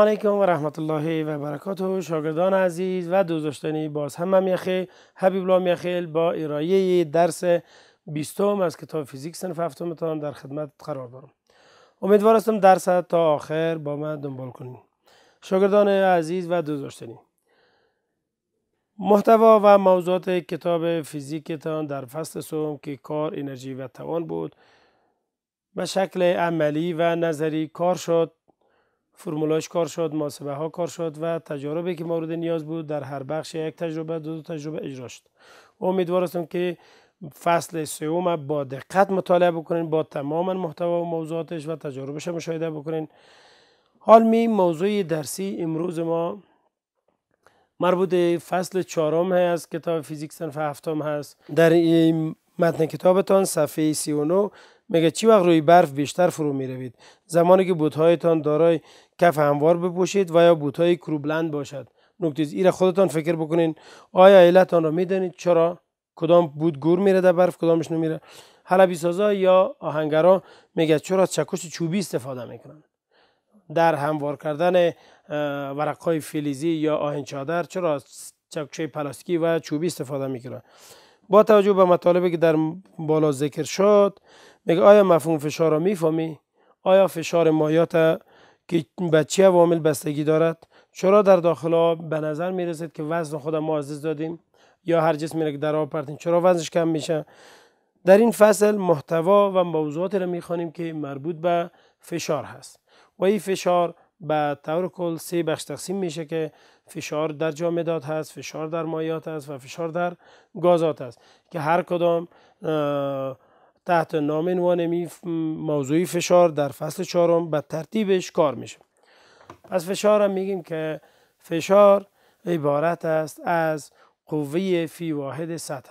علیکم و رحمت الله و برکاته شاگردان عزیز و دوزشتنی باز هم میخه حبیب الله میخیل با ارائه درس بیستم از کتاب فیزیک سنف هفتمتان در خدمت قرار دارم امیدوار هستم درس تا آخر با من دنبال کنید شاگردان عزیز و دوزشتنی محتوا و موضوعات کتاب فیزیکتان در فصل سوم که کار انرژی و توان بود به شکل عملی و نظری کار شد فرمولاش کار شد محاسبه ها کار شد و تجاربی که مورد نیاز بود در هر بخش یک تجربه دو, دو تجربه اجرا شد امیدوار هستم که فصل سوم با دقت مطالعه بکنین با تمام محتوا و موضوعاتش و تجاربش مشاهده بکنین حال می موضوع درسی امروز ما مربوط فصل چهارم هست کتاب فیزیک صنف هفتم هست در این متن کتابتان صفحه 39 میگه چی وقت روی برف بیشتر فرو می روید زمانی که بوتهایتان دارای کف هموار بپوشید و یا بوتهای کروبلند باشد نکته ای خودتان فکر بکنین آیا علتان رو میدانید چرا کدام بود گور میره در برف کدامش نمیره حلبی سازا یا آهنگرا میگه چرا از چکش چوبی استفاده میکنن در هموار کردن ورقهای فلزی یا آهن چادر چرا از چکش پلاستیکی و چوبی استفاده میکنن با توجه به مطالبی که در بالا ذکر شد میگه آیا مفهوم فشار را میفهمی آیا فشار مایات که به چه عوامل بستگی دارد چرا در داخل آب به نظر می رسد که وزن خود ما عزیز دادیم یا هر جسمی را که در آب پرتیم چرا وزنش کم میشه در این فصل محتوا و موضوعاتی را میخوانیم که مربوط به فشار هست و این فشار به طور کل سه بخش تقسیم میشه که فشار در جامدات هست فشار در مایات هست و فشار در گازات هست که هر کدام تحت نام عنوان موضوعی فشار در فصل چهارم به ترتیبش کار میشه پس فشار هم میگیم که فشار عبارت است از قوه فی واحد سطح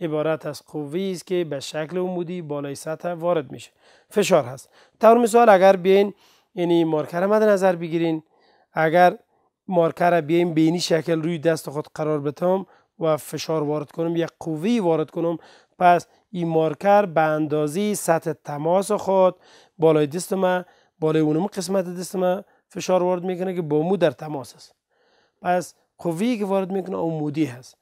عبارت از قوی است که به شکل عمودی بالای سطح وارد میشه فشار هست طور مثال اگر بین یعنی مارکر مد نظر بگیرین اگر مارکر را بیاین بینی شکل روی دست خود قرار بتم و فشار وارد کنم یک قوی وارد کنم پس این مارکر به اندازه سطح تماس خود بالای دست ما بالای اونم قسمت دست ما فشار وارد میکنه که با مو در تماس است پس قوی که وارد میکنه اون مودی هست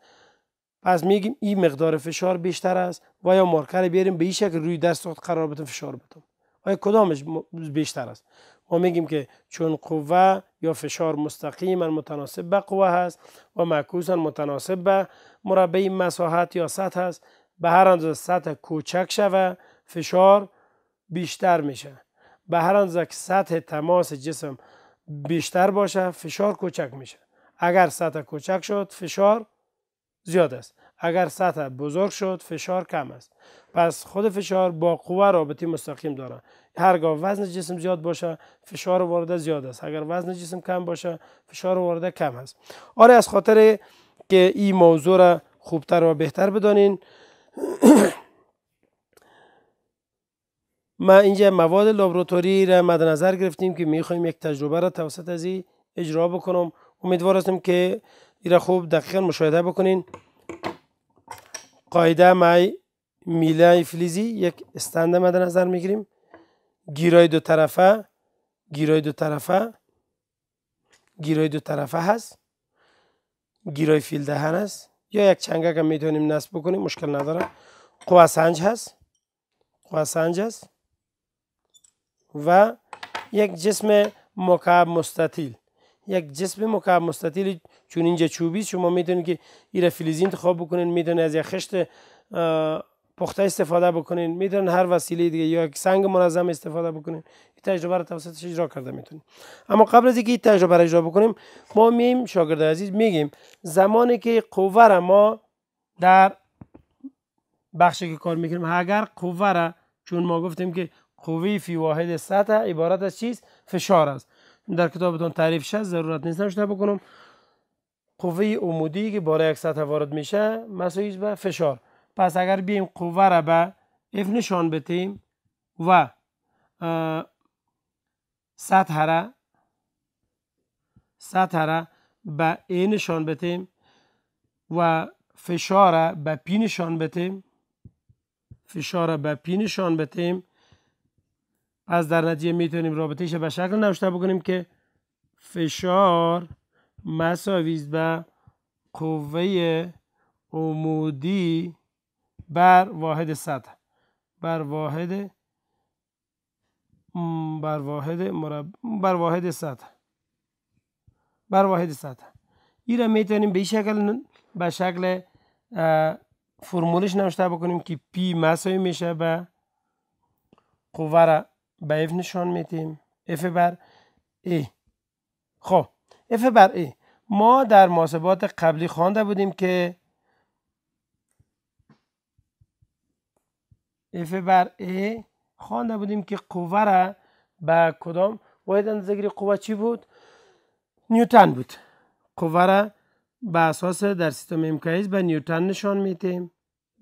پس میگیم این مقدار فشار بیشتر است و یا مارکر بیاریم به این شکل روی دست خود قرار بده فشار بدم. آیا کدامش بیشتر است ما میگیم که چون قوه یا فشار مستقیما متناسب به قوه هست و معکوسا متناسب به مربع مساحت یا سطح هست، به هر اندازه سطح کوچک شوه فشار بیشتر میشه به هر اندازه که سطح تماس جسم بیشتر باشه فشار کوچک میشه اگر سطح کوچک شد فشار زیاد است اگر سطح بزرگ شد فشار کم است پس خود فشار با قوه رابطه مستقیم داره هرگاه وزن جسم زیاد باشه فشار وارده زیاد است اگر وزن جسم کم باشه فشار وارده کم است آره از خاطر که این موضوع را خوبتر و بهتر بدانین ما اینجا مواد لابراتوری را مد نظر گرفتیم که میخوایم یک تجربه را توسط از اجرا بکنم امیدوار هستم که این را خوب دقیقا مشاهده بکنین قاعده مای میله فلیزی یک استند مد نظر میگیریم گیرای دو طرفه گیرای دو طرفه گیرای دو طرفه هست گیرای فیل دهن است یا یک چنگک که میتونیم نصب بکنیم مشکل نداره قوه سنج هست قوه سنج هست و یک جسم مکعب مستطیل یک جسم مکعب مستطیل چون اینجا چوبی شما میتونید که ایره فلزی انتخاب بکنید میتونید از یک خشت پخته استفاده بکنین میتونید هر وسیله دیگه یا یک سنگ منظم استفاده بکنید این تجربه رو توسطش اجرا کرده میتونیم اما قبل از اینکه این تجربه را اجرا بکنیم ما مییم شاگرد عزیز میگیم زمانی که قوه را ما در بخشی که کار میکنیم اگر قوه را چون ما گفتیم که قوی فی واحد سطح عبارت از چیز فشار است در کتابتون تعریف شد ضرورت نیست نشته بکنم قوه عمودی که بالای یک سطح وارد میشه مساوی به فشار پس اگر بیم قوه را به اف نشان بدیم و سطحره سطحره به ای نشان بتیم و فشار به پی نشان بتیم فشار به پی نشان بتیم پس در نتیجه میتونیم رابطهش به شکل نوشته بکنیم که فشار مساوی به قوه عمودی بر واحد سطح بر واحد بر واحد مرب... بر واحد سطح بر واحد سطح این را میتونیم به شکل به شکل فرمولش نوشته بکنیم که پی مساوی میشه به قوه را به اف نشان میتیم اف بر ای خب اف بر ای ما در محاسبات قبلی خوانده بودیم که اف بر ای خوانده بودیم که قوه را به کدام واحد اندازه‌گیری قوه چی بود نیوتن بود قوه را به اساس در سیستم امکایز به نیوتن نشان میتیم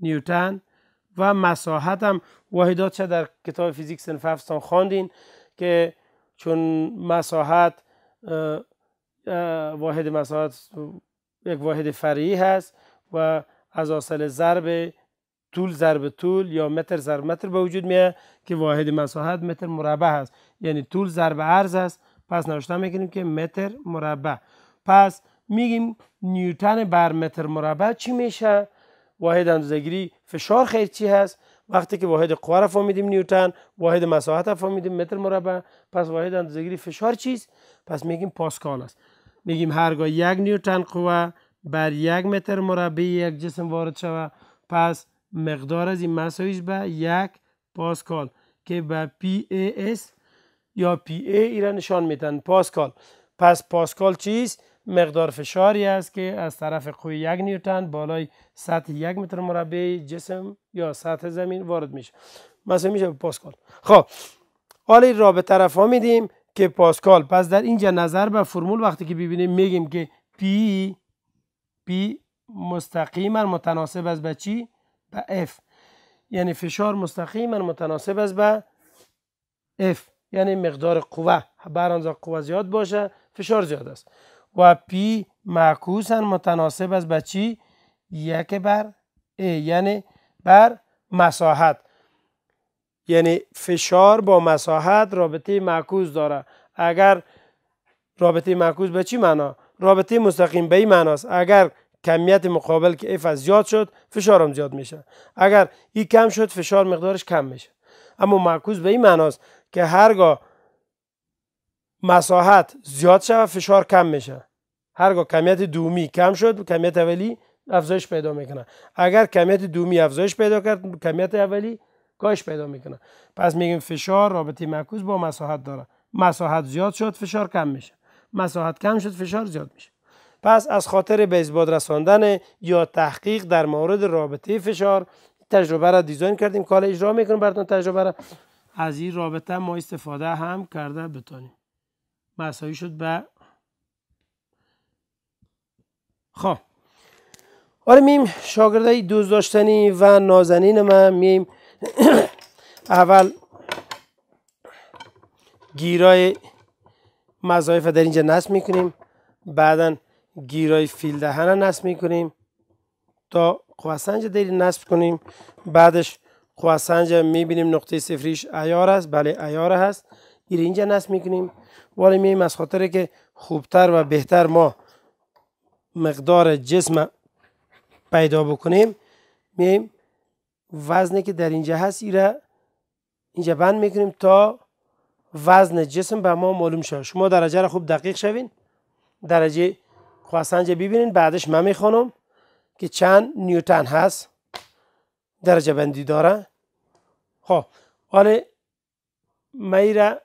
نیوتن و مساحت هم واحدات در کتاب فیزیک سنف هفتان خواندین که چون مساحت واحد مساحت یک واحد فرعی هست و از اصل ضرب طول ضرب طول یا متر ضرب متر به وجود میاد که واحد مساحت متر مربع است یعنی طول ضرب عرض است پس نوشته میکنیم که متر مربع پس میگیم نیوتن بر متر مربع چی میشه واحد اندازه‌گیری فشار خیر چی هست وقتی که واحد قوه را فهمیدیم نیوتن واحد مساحت را فهمیدیم متر مربع پس واحد اندازه‌گیری فشار چیست پس میگیم پاسکال است میگیم هرگاه یک نیوتن قوه بر یک متر مربع یک جسم وارد شود پس مقدار از این مساویش به یک پاسکال که به پی ای اس یا پی ای ایره نشان میتن پاسکال پس پاسکال چیست؟ مقدار فشاری است که از طرف قوی یک نیوتن بالای سطح یک متر مربع جسم یا سطح زمین وارد میشه مثلا میشه پاسکال خب حالا را به طرف ها میدیم که پاسکال پس در اینجا نظر به فرمول وقتی که ببینیم میگیم که پی پی مستقیما متناسب است به چی به F یعنی فشار مستقیما متناسب است به F یعنی مقدار قوه بر آنجا قوه زیاد باشه فشار زیاد است و P معکوسا متناسب است به چی یک بر A یعنی بر مساحت یعنی فشار با مساحت رابطه معکوس داره اگر رابطه معکوس به چی معنا رابطه مستقیم به این معناست اگر کمیت مقابل که اف از زیاد شد فشارم زیاد میشه اگر ای کم شد فشار مقدارش کم میشه اما معکوس به این معناست که هرگاه مساحت زیاد شود فشار کم میشه هرگاه کمیت دومی کم شد کمیت اولی افزایش پیدا میکنه اگر کمیت دومی افزایش پیدا کرد کمیت اولی کاهش پیدا میکنه پس میگیم فشار رابطه معکوس با مساحت داره مساحت زیاد شد فشار کم میشه مساحت کم شد فشار زیاد میشه پس از خاطر به اثبات رساندن یا تحقیق در مورد رابطه فشار تجربه را دیزاین کردیم کار اجرا میکنیم براتون تجربه را از این رابطه ما استفاده هم کرده بتانیم مساوی شد به خب آره میم شاگرده دوز داشتنی و نازنین من میم اول گیرای مظایف در اینجا نصب میکنیم بعدا گیرای فیل دهنه نصب میکنیم تا قوسنج دری نصب کنیم بعدش می بینیم نقطه سفریش ایار است بله ایار هست گیر اینجا نصب میکنیم ولی می از خاطر که خوبتر و بهتر ما مقدار جسم پیدا بکنیم میم وزنی که در اینجا هست ایره اینجا بند میکنیم تا وزن جسم به ما معلوم شد شما درجه را خوب دقیق شوین درجه خواستنجه ببینین بعدش من میخوانم که چند نیوتن هست درجه بندی داره خب حالا میره را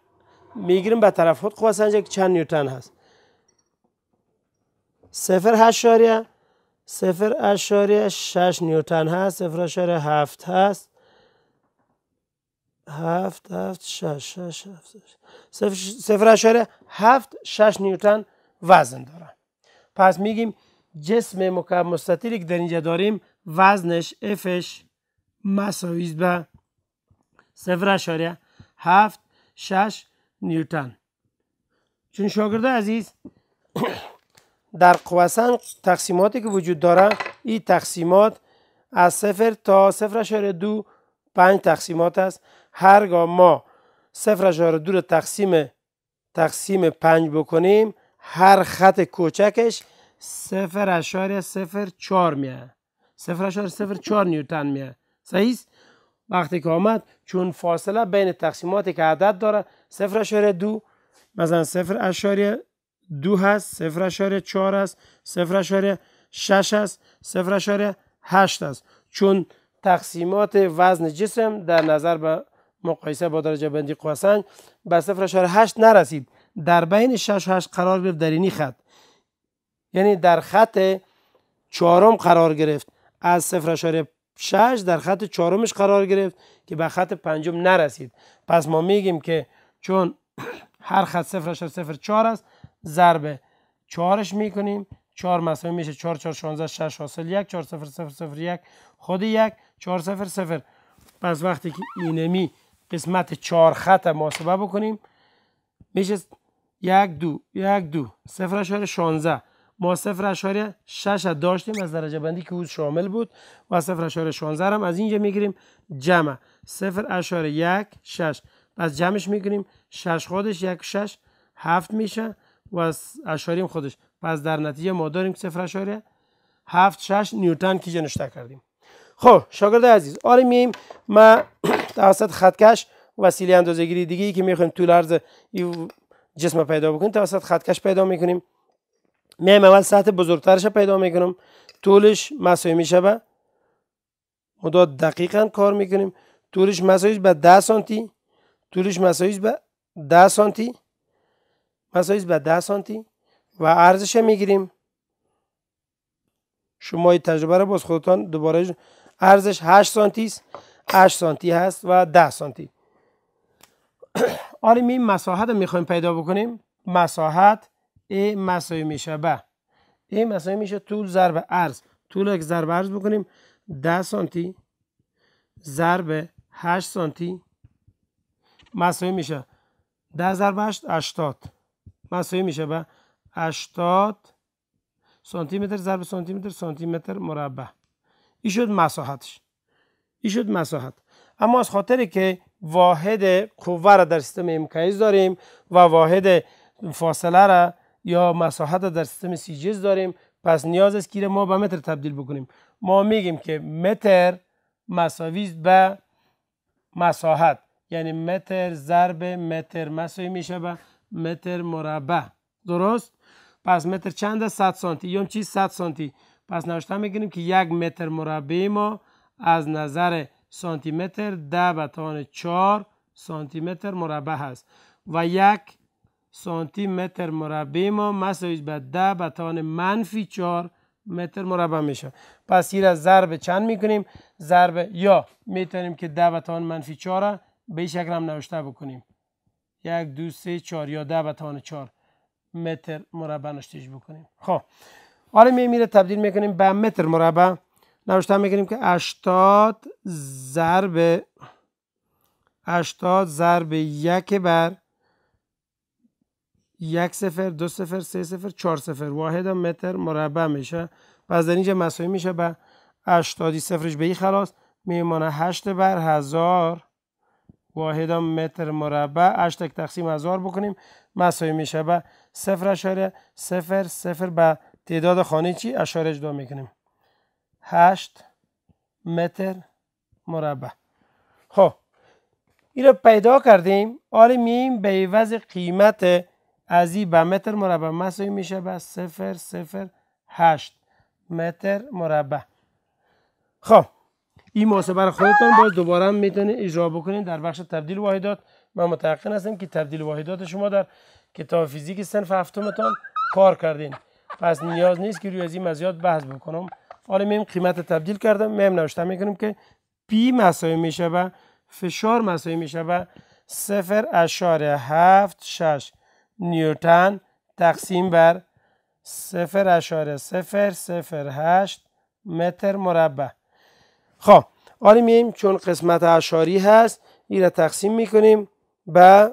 میگیریم به طرف خود خواستنجه که چند نیوتن هست صفر هشت صفر اشاریه شش نیوتن هست سفر اشاریه هفت هست هفت هفت شش شش هفت سفر اشاریه هفت شش نیوتن وزن دارن پس میگیم جسم مستطیلی که در اینجا داریم وزنش افش مساویز به صفر اشاره هفت شش نیوتن چون شاگرده عزیز در قوسن تقسیماتی که وجود داره این تقسیمات از صفر تا صفر اشاره دو پنج تقسیمات است هرگاه ما صفر اشاره دو رو تقسیم تقسیم پنج بکنیم هر خط کوچکش صفر اشار صفر چار میه صفر اشار صفر چار نیوتن میه صحیح وقتی که آمد چون فاصله بین تقسیماتی که عدد داره صفر اشار دو مثلا صفر اشار دو هست صفر اشار چار هست صفر اشار شش هست صفر اشار هشت هست چون تقسیمات وزن جسم در نظر به مقایسه با درجه بندی قوسنج به صفر اشار هشت نرسید در بین 6 و 8 قرار گرفت در اینی خط یعنی در خط چهارم قرار گرفت از 0 6 در خط چهارمش قرار گرفت که به خط پنجم نرسید پس ما میگیم که چون هر خط 0 0 4 است ضرب 4ش میکنیم 4 مساوی میشه 4 4 16 6 حاصل 1 4 0 0 0 1 خود 1 4 0 0 پس وقتی که اینمی قسمت 4 خط محاسبه بکنیم میشه یک دو یک دو سفر اشاره 16 ما سفر اشاره 6 داشتیم از درجه بندی که او شامل بود و سفر اشاره 16 هم از اینجا میگیریم جمع سفر اشاره یک شش پس جمعش میگیریم شش خودش یک شش هفت میشه و اشاریم خودش پس در نتیجه ما داریم سفر اشاره هفت شش نیوتن که نشته کردیم خب شاگرد عزیز آره مییم ما توسط خطکش وسیله اندازه‌گیری دیگه ای که میخوایم طول عرض جسم پیدا بکنیم توسط خطکش پیدا میکنیم میایم اول سطح بزرگترش پیدا میکنم طولش مساوی میشه به مداد دقیقا کار میکنیم طولش مساوی به 10 سانتی طولش مساوی به 10 سانتی مساوی به 10 سانتی و ارزش میگیریم شما تجربه رو باز خودتان دوباره ارزش 8 سانتی است 8 سانتی هست و 10 سانتی آره می مساحت رو میخوایم پیدا بکنیم مساحت این مساوی میشه ای میشه طول ضرب عرض طول یک که ضرب عرض بکنیم 10 سانتی ضرب 8 سانتی مساوی میشه 10 ضرب 8 80 میشه 80 سانتی متر ضرب سانتی متر سانتی متر مربع این شد مساحتش این شد مساحت اما از خاطر که واحد قوه را در سیستم امکیز داریم و واحد فاصله را یا مساحت را در سیستم سیجز داریم پس نیاز است که ما به متر تبدیل بکنیم ما میگیم که متر مساوی به مساحت یعنی متر ضرب متر مساوی میشه به متر مربع درست پس متر چند 100 سانتی یا چیز 100 سانتی پس نوشته میگیم که یک متر مربع ما از نظر سانتی متر ده توان چهار سانتی متر مربع هست و یک سانتی متر مربع ما مساویش به ده توان منفی چهار متر مربع میشه پس این را ضرب چند میکنیم ضرب یا میتونیم که ده توان منفی چهار به شکل هم نوشته بکنیم یک دو سه چهار یا ده توان چهار متر مربع نشتیج بکنیم خب حالا آره، میمیره تبدیل میکنیم به متر مربع نوشتن میگیریم که 80 ضرب 80 ضرب 1 بر 1 0 2 0 3 0 4 0 واحد متر مربع میشه و از اینجا مساوی میشه به 80 صفرش به خلاص میمونه 8 بر 1000 واحد متر مربع 8 تک تقسیم 1000 بکنیم مساوی میشه به 0 0 0 به تعداد خانه چی اشارج دو میکنیم 8 متر مربع خب این رو پیدا کردیم آره مییم به عوض قیمت از این به متر مربع مساوی میشه به صفر صفر هشت متر مربع خب این محاسبه رو خودتون باز دوباره هم میتونید اجرا بکنید در بخش تبدیل واحدات من متعقن هستم که تبدیل واحدات شما در کتاب فیزیک سنف هفتمتان کار کردین پس نیاز نیست که روی از این مزیات بحث بکنم حالا آره، میم قیمت تبدیل کردم میم نوشتم میکنیم که پی مساوی میشه و فشار مساوی میشه و صفر اشاره هفت شش نیوتن تقسیم بر صفر اشاره صفر صفر هشت متر مربع خب حالا آره میم چون قسمت اشاری هست این را تقسیم میکنیم به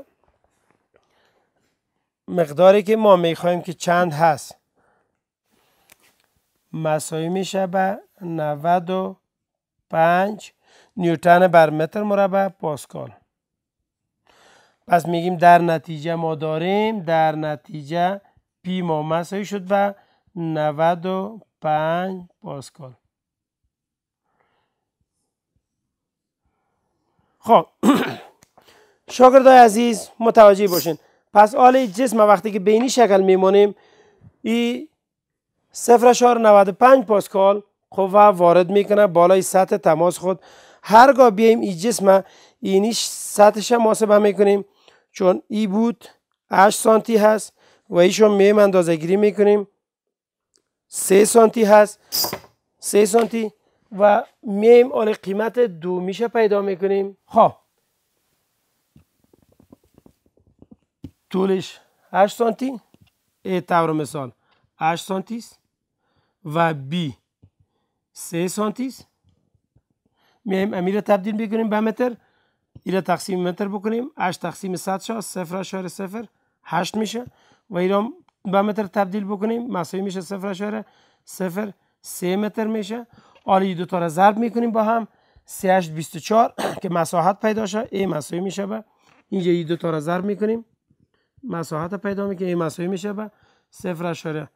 مقداری که ما میخوایم که چند هست مساوی میشه به 95 نیوتن بر متر مربع پاسکال پس میگیم در نتیجه ما داریم در نتیجه پی ما مساوی شد به 95 پاسکال خب شاگردای عزیز متوجه باشین پس آل جسم وقتی که بینی شکل میمانیم این 0.95 پاسکال قوه وارد میکنه بالای سطح تماس خود هرگاه بیایم این جسم اینی سطحش محاسبه میکنیم چون ای بود 8 سانتی هست و ایشو میم اندازه گیری میکنیم 3 سانتی هست 3 سانتی و میم آن قیمت دو میشه پیدا میکنیم خب طولش 8 سانتی ای طور مثال 8 سانتیس و B 3 سانتیس می میایم امیر را تبدیل میکنیم به متر ای تقسیم متر بکنیم 8 تقسیم 100 شد 0 اشاره 0 8 میشه و ای به متر تبدیل بکنیم مساوی میشه 0 اشاره 0 3 متر میشه آلی دو تا را ضرب میکنیم با هم 8 24 که مساحت پیدا شه ای مساوی میشه به اینجا ای دو تا را ضرب میکنیم مساحت پیدا میکنیم. ای مساوی میشه به 0 اشاره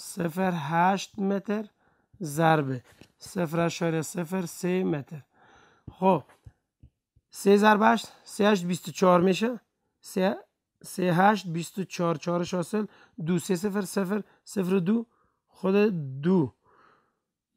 سفر هشت متر ضربه سفر سفر سه متر خب سه ضرب هشت سه هشت بیست میشه سه هشت بیست و چهار حاصل دو سه سفر دو خود دو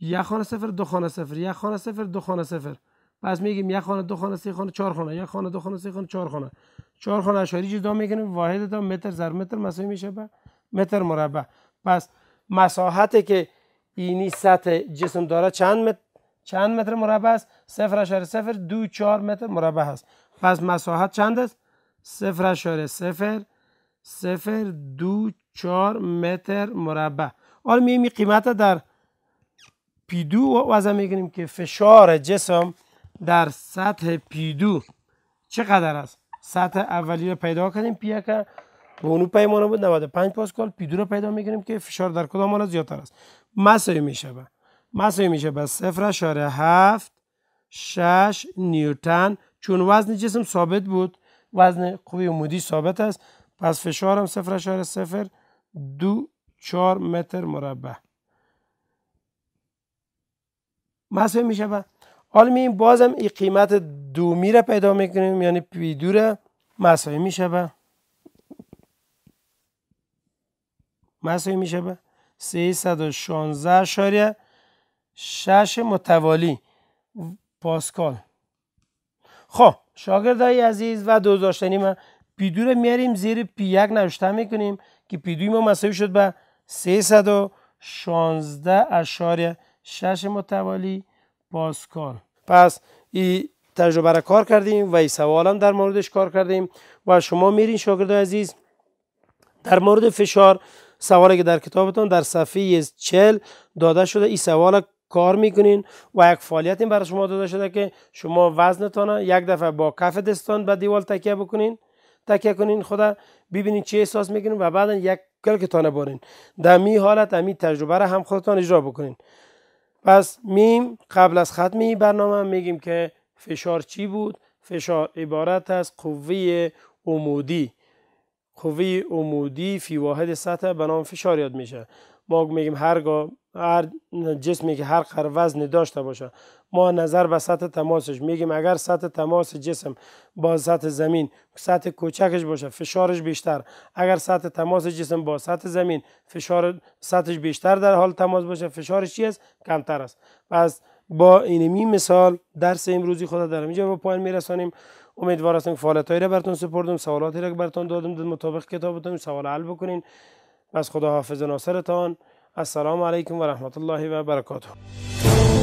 یک خانه صفر دو خانه صفر یک خانه صفر دو خانه صفر پس میگیم یک خانه دو خانه سه خانه چهار خانه یک خانه دو خانه سه خانه چهار خانه چهار خانه اشاری جدا میکنیم واحد متر ضرب متر مساوی میشه با متر مربع پس مساحتی که اینی سطح جسم داره چند متر چند متر مربع است صفر دو چهار متر مربع است پس مساحت چند است اشاره صفر دو چهار متر مربع حالا میمی قیمت در پی دو وضع میگنیم که فشار جسم در سطح پی دو چقدر است سطح اولی رو پیدا کردیم پی به اون پیمانه بود 95 پاسکال پی رو پیدا میکنیم که فشار در کدام آن زیادتر است مساوی میشه به میشه به 0.7 6 نیوتن چون وزن جسم ثابت بود وزن قوی عمودی ثابت است پس فشار هم 0.0 4 متر مربع مساوی میشه به حالا می بازم این قیمت دومی را پیدا میکنیم یعنی پی دو را مساوی میشه مساوی میشه به 316 شاریه شش متوالی پاسکال خب شاگردای عزیز و دوز داشتنی پیدو رو میاریم زیر پی یک نوشته میکنیم که پیدوی ما مساوی شد به 316 اشاریه شش متوالی پاسکال پس این تجربه را کار کردیم و این سوال هم در موردش کار کردیم و شما میرین شاگرد عزیز در مورد فشار سوالی که در کتابتون در صفحه 40 داده شده این سوال کار میکنین و یک فعالیت برای شما داده شده که شما وزنتان یک دفعه با کف دستان به دیوال تکیه بکنین تکیه کنین خدا ببینین چه احساس میکنین و بعدا یک کلکتان بارین در می حالت امی تجربه را هم خودتان اجرا بکنین پس میم قبل از ختم این برنامه میگیم که فشار چی بود فشار عبارت از قوه عمودی قوه عمودی فی واحد سطح به نام فشار یاد میشه ما میگیم هرگاه هر جسمی که هر قر وزن داشته باشه ما نظر به سطح تماسش میگیم اگر سطح تماس جسم با سطح زمین سطح کوچکش باشه فشارش بیشتر اگر سطح تماس جسم با سطح زمین فشار سطحش بیشتر در حال تماس باشه فشارش چی است کمتر است پس با اینمی مثال درس امروزی خود در اینجا به پایان میرسانیم امیدوار هستم که فعالیت را براتون سپردم سوالاتی را براتون دادم در مطابق کتابتون سوال حل بکنین از خدا حافظ ناصرتان السلام علیکم و رحمت الله و برکاته